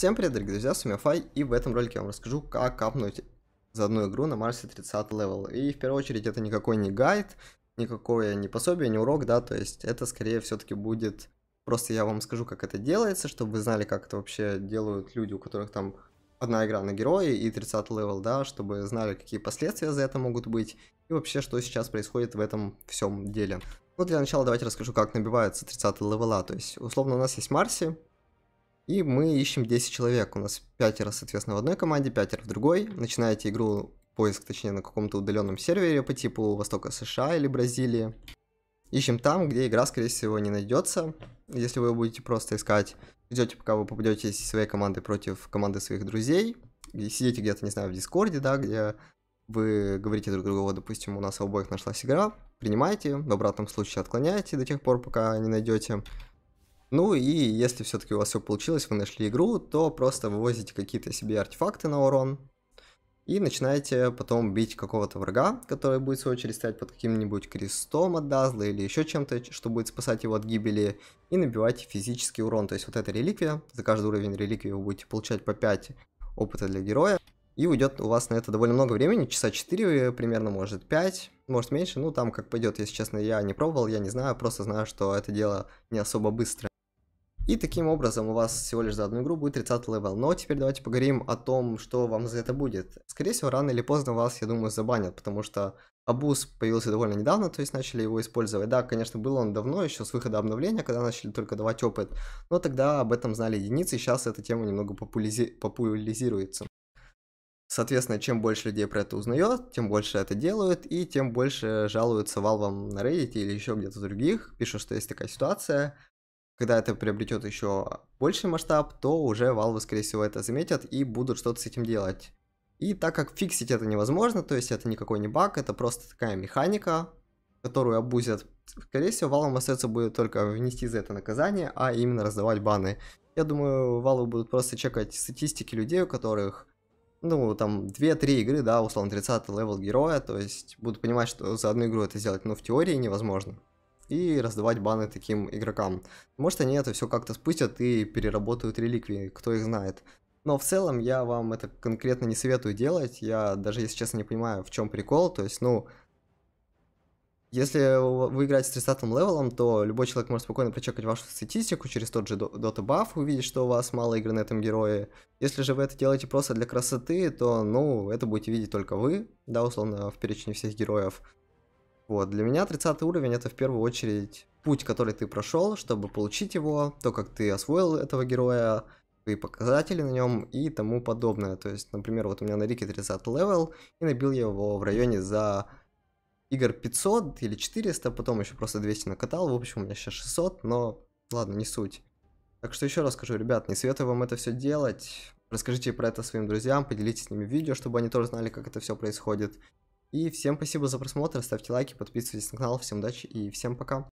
Всем привет, дорогие друзья, с вами Фай, и в этом ролике я вам расскажу, как капнуть за одну игру на Марсе 30 левел. И в первую очередь это никакой не гайд, никакое не пособие, не урок, да, то есть это скорее все-таки будет... Просто я вам скажу, как это делается, чтобы вы знали, как это вообще делают люди, у которых там одна игра на герои и 30 левел, да, чтобы знали, какие последствия за это могут быть, и вообще, что сейчас происходит в этом всем деле. Ну, для начала давайте расскажу, как набиваются 30 левела, то есть, условно, у нас есть Марси, и мы ищем 10 человек. У нас пятеро, соответственно, в одной команде, пятеро в другой. Начинаете игру, поиск, точнее, на каком-то удаленном сервере по типу Востока США или Бразилии. Ищем там, где игра, скорее всего, не найдется, если вы будете просто искать. Ждете, пока вы попадете из своей команды против команды своих друзей. И сидите где-то, не знаю, в Дискорде, да, где вы говорите друг другу, вот, допустим, у нас у обоих нашлась игра, принимаете, в обратном случае отклоняете до тех пор, пока не найдете ну и если все-таки у вас все получилось, вы нашли игру, то просто вывозите какие-то себе артефакты на урон, и начинаете потом бить какого-то врага, который будет в свою очередь стоять под каким-нибудь крестом от Дазла или еще чем-то, что будет спасать его от гибели, и набивать физический урон. То есть вот эта реликвия, за каждый уровень реликвии вы будете получать по 5 опыта для героя, и уйдет у вас на это довольно много времени, часа 4 э, примерно, может 5, может меньше, ну там как пойдет, если честно, я не пробовал, я не знаю, просто знаю, что это дело не особо быстро. И таким образом у вас всего лишь за одну игру будет 30 левел. Но теперь давайте поговорим о том, что вам за это будет. Скорее всего, рано или поздно вас, я думаю, забанят, потому что Абуз появился довольно недавно, то есть начали его использовать. Да, конечно, был он давно, еще с выхода обновления, когда начали только давать опыт, но тогда об этом знали единицы, и сейчас эта тема немного популяризи... популяризируется. Соответственно, чем больше людей про это узнает, тем больше это делают, и тем больше жалуются валвам на Reddit или еще где-то других, пишут, что есть такая ситуация, когда это приобретет еще больший масштаб, то уже Valve, скорее всего, это заметят и будут что-то с этим делать. И так как фиксить это невозможно, то есть это никакой не баг, это просто такая механика, которую обузят, скорее всего, Valve остается будет только внести за это наказание, а именно раздавать баны. Я думаю, Valve будут просто чекать статистики людей, у которых, ну, там, 2-3 игры, да, условно, 30 левел героя, то есть будут понимать, что за одну игру это сделать, но ну, в теории невозможно и раздавать баны таким игрокам. Может они это все как-то спустят и переработают реликвии, кто их знает. Но в целом я вам это конкретно не советую делать, я даже если честно не понимаю в чем прикол, то есть ну... Если вы играете с 30 левелом, то любой человек может спокойно прочекать вашу статистику через тот же Dota Buff, увидеть, что у вас мало игр на этом герое. Если же вы это делаете просто для красоты, то, ну, это будете видеть только вы, да, условно, в перечне всех героев. Вот, для меня 30 уровень это в первую очередь путь, который ты прошел, чтобы получить его, то, как ты освоил этого героя, твои показатели на нем и тому подобное. То есть, например, вот у меня на Рике 30 левел, и набил я его в районе за игр 500 или 400, потом еще просто 200 накатал, в общем, у меня сейчас 600, но ладно, не суть. Так что еще раз скажу, ребят, не советую вам это все делать, расскажите про это своим друзьям, поделитесь с ними видео, чтобы они тоже знали, как это все происходит. И всем спасибо за просмотр, ставьте лайки, подписывайтесь на канал, всем удачи и всем пока.